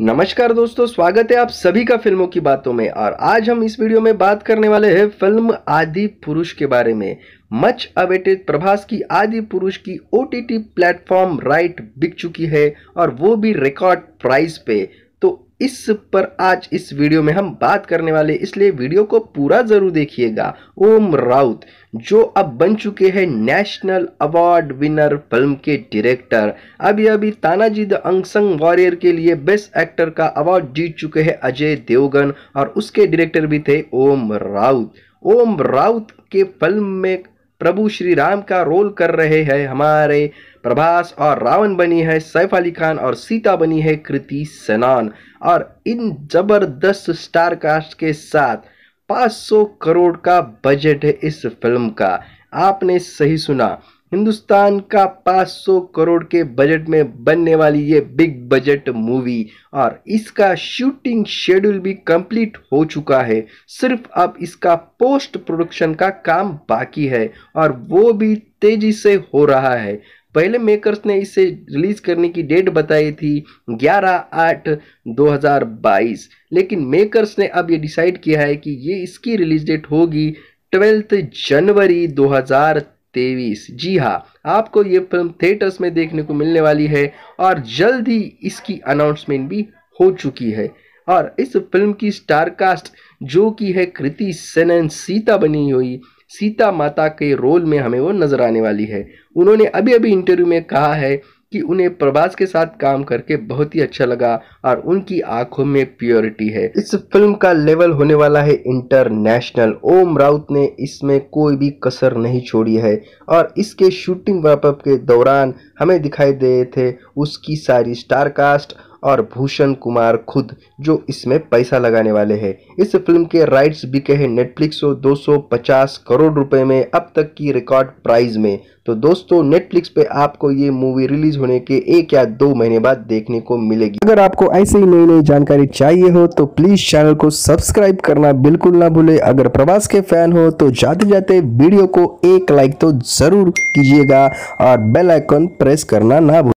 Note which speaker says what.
Speaker 1: नमस्कार दोस्तों स्वागत है आप सभी का फिल्मों की बातों में और आज हम इस वीडियो में बात करने वाले हैं फिल्म आदि पुरुष के बारे में मच अवेटेड प्रभास की आदि पुरुष की ओ टी प्लेटफॉर्म राइट बिक चुकी है और वो भी रिकॉर्ड प्राइस पे इस पर आज इस वीडियो में हम बात करने वाले इसलिए वीडियो को पूरा ज़रूर देखिएगा ओम राउत जो अब बन चुके हैं नेशनल अवार्ड विनर फिल्म के डायरेक्टर अभी अभी तानाजी द अंगसंग वॉरियर के लिए बेस्ट एक्टर का अवार्ड जीत चुके हैं अजय देवगन और उसके डायरेक्टर भी थे ओम राउत ओम राउत के फिल्म में प्रभु श्री राम का रोल कर रहे हैं हमारे प्रभास और रावण बनी है सैफ अली खान और सीता बनी है कृति सेनान और इन जबरदस्त स्टार कास्ट के साथ 500 करोड़ का बजट है इस फिल्म का आपने सही सुना हिंदुस्तान का 500 करोड़ के बजट में बनने वाली ये बिग बजट मूवी और इसका शूटिंग शेड्यूल भी कंप्लीट हो चुका है सिर्फ अब इसका पोस्ट प्रोडक्शन का काम बाकी है और वो भी तेजी से हो रहा है पहले मेकर्स ने इसे रिलीज करने की डेट बताई थी 11 आठ 2022 लेकिन मेकर्स ने अब ये डिसाइड किया है कि ये इसकी रिलीज डेट होगी ट्वेल्थ जनवरी तेईस जी हाँ आपको ये फिल्म थिएटर्स में देखने को मिलने वाली है और जल्द ही इसकी अनाउंसमेंट भी हो चुकी है और इस फिल्म की स्टार कास्ट जो कि है कृति सेनन सीता बनी हुई सीता माता के रोल में हमें वो नज़र आने वाली है उन्होंने अभी अभी इंटरव्यू में कहा है कि उन्हें प्रभास के साथ काम करके बहुत ही अच्छा लगा और उनकी आंखों में प्योरिटी है इस फिल्म का लेवल होने वाला है इंटरनेशनल ओम राउत ने इसमें कोई भी कसर नहीं छोड़ी है और इसके शूटिंग वापअप के दौरान हमें दिखाई दे थे उसकी सारी स्टार कास्ट और भूषण कुमार खुद जो इसमें पैसा लगाने वाले हैं इस फिल्म के राइट्स बिके हैं नेटफ्लिक्स को 250 करोड़ रुपए में अब तक की रिकॉर्ड प्राइस में तो दोस्तों नेटफ्लिक्स पे आपको ये मूवी रिलीज होने के एक या दो महीने बाद देखने को मिलेगी अगर आपको ऐसे ही नई नई जानकारी चाहिए हो तो प्लीज चैनल को सब्सक्राइब करना बिल्कुल ना भूले अगर प्रवास के फैन हो तो जाते जाते वीडियो को एक लाइक तो जरूर कीजिएगा और बेलाइकॉन प्रेस करना ना